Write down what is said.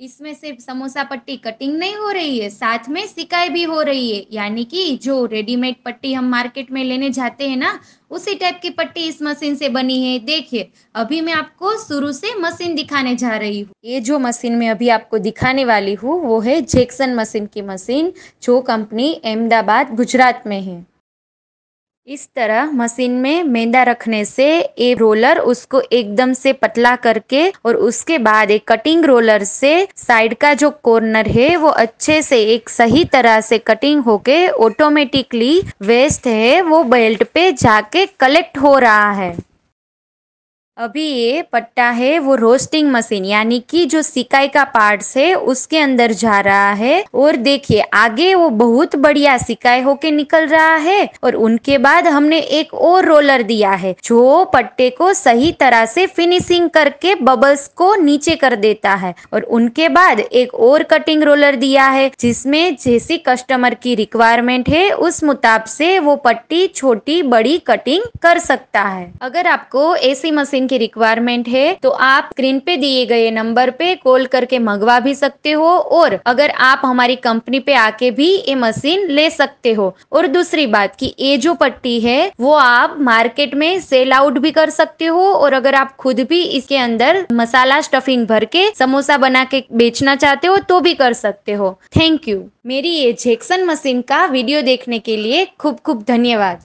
इसमें से समोसा पट्टी कटिंग नहीं हो रही है साथ में सिकाई भी हो रही है यानी कि जो रेडीमेड पट्टी हम मार्केट में लेने जाते हैं ना उसी टाइप की पट्टी इस मशीन से बनी है देखिए अभी मैं आपको शुरू से मशीन दिखाने जा रही हूँ ये जो मशीन मैं अभी आपको दिखाने वाली हूँ वो है जेक्सन मशीन की मशीन जो कंपनी अहमदाबाद गुजरात में है इस तरह मशीन में मैदा रखने से ये रोलर उसको एकदम से पतला करके और उसके बाद एक कटिंग रोलर से साइड का जो कॉर्नर है वो अच्छे से एक सही तरह से कटिंग होके ऑटोमेटिकली वेस्ट है वो बेल्ट पे जाके कलेक्ट हो रहा है अभी ये पट्टा है वो रोस्टिंग मशीन यानी कि जो सिकाई का पार्ट्स है उसके अंदर जा रहा है और देखिए आगे वो बहुत बढ़िया सिकाई होके निकल रहा है और उनके बाद हमने एक और रोलर दिया है जो पट्टे को सही तरह से फिनिशिंग करके बबल्स को नीचे कर देता है और उनके बाद एक और कटिंग रोलर दिया है जिसमे जैसी कस्टमर की रिक्वायरमेंट है उस मुताब से वो पट्टी छोटी बड़ी कटिंग कर सकता है अगर आपको ऐसी मशीन कैटरिंग की रिक्वायरमेंट है तो आप स्क्रीन पे दिए गए नंबर पे कॉल करके मंगवा भी सकते हो और अगर आप हमारी कंपनी पे आके भी ये मशीन ले सकते हो और दूसरी बात की ये जो पट्टी है वो आप मार्केट में सेल आउट भी कर सकते हो और अगर आप खुद भी इसके अंदर मसाला स्टफिंग भर के समोसा बना के बेचना चाहते हो तो भी कर सकते हो थैंक यू मेरी ये जेक्सन मशीन का वीडियो देखने के लिए खूब खूब धन्यवाद